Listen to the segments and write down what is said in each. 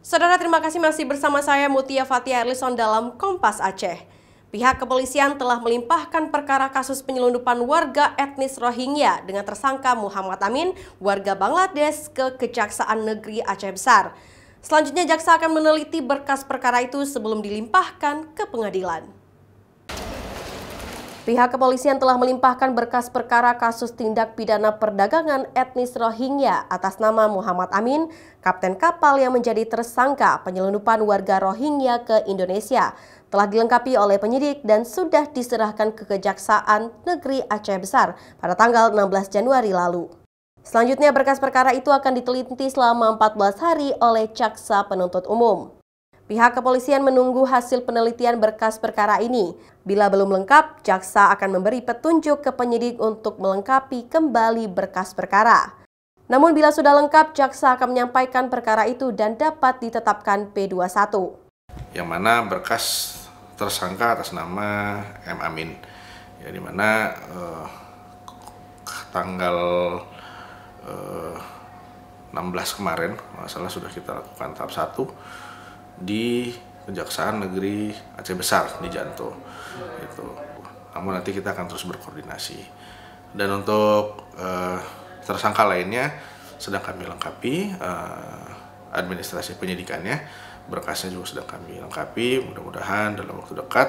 Saudara terima kasih masih bersama saya Mutia Fatia Erlison dalam Kompas Aceh. Pihak kepolisian telah melimpahkan perkara kasus penyelundupan warga etnis Rohingya dengan tersangka Muhammad Amin, warga Bangladesh, ke Kejaksaan Negeri Aceh Besar. Selanjutnya jaksa akan meneliti berkas perkara itu sebelum dilimpahkan ke pengadilan. Pihak kepolisian telah melimpahkan berkas perkara kasus tindak pidana perdagangan etnis Rohingya atas nama Muhammad Amin, kapten kapal yang menjadi tersangka penyelundupan warga Rohingya ke Indonesia, telah dilengkapi oleh penyidik dan sudah diserahkan ke Kejaksaan Negeri Aceh Besar pada tanggal 16 Januari lalu. Selanjutnya berkas perkara itu akan diteliti selama 14 hari oleh Jaksa Penuntut Umum. Pihak kepolisian menunggu hasil penelitian berkas perkara ini. Bila belum lengkap, jaksa akan memberi petunjuk ke penyidik untuk melengkapi kembali berkas perkara. Namun bila sudah lengkap, jaksa akan menyampaikan perkara itu dan dapat ditetapkan P21. Yang mana berkas tersangka atas nama M. Amin. Ya, di mana eh, tanggal eh, 16 kemarin, masalah sudah kita lakukan tahap 1, di Kejaksaan Negeri Aceh Besar di Janto. Itu. Namun nanti kita akan terus berkoordinasi. Dan untuk uh, tersangka lainnya sedang kami lengkapi uh, administrasi penyidikannya, berkasnya juga sedang kami lengkapi. Mudah-mudahan dalam waktu dekat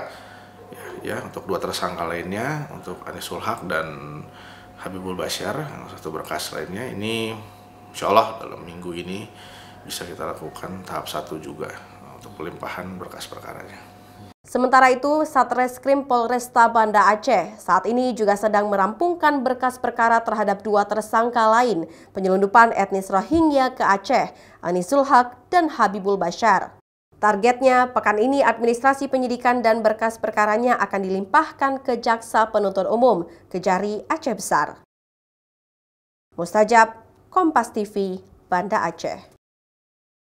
ya, ya untuk dua tersangka lainnya untuk Anisul Haq dan Habibul Bashar yang satu berkas lainnya ini insya Allah dalam minggu ini bisa kita lakukan tahap satu juga pelimpahan berkas perkaranya. Sementara itu, Satreskrim Polresta Banda Aceh saat ini juga sedang merampungkan berkas perkara terhadap dua tersangka lain penyelundupan etnis Rohingya ke Aceh, Anisul Haq dan Habibul Bashar. Targetnya, pekan ini administrasi penyidikan dan berkas perkaranya akan dilimpahkan ke Jaksa Penuntut Umum, Kejari Aceh Besar. Mustajab, Kompas TV, Banda Aceh.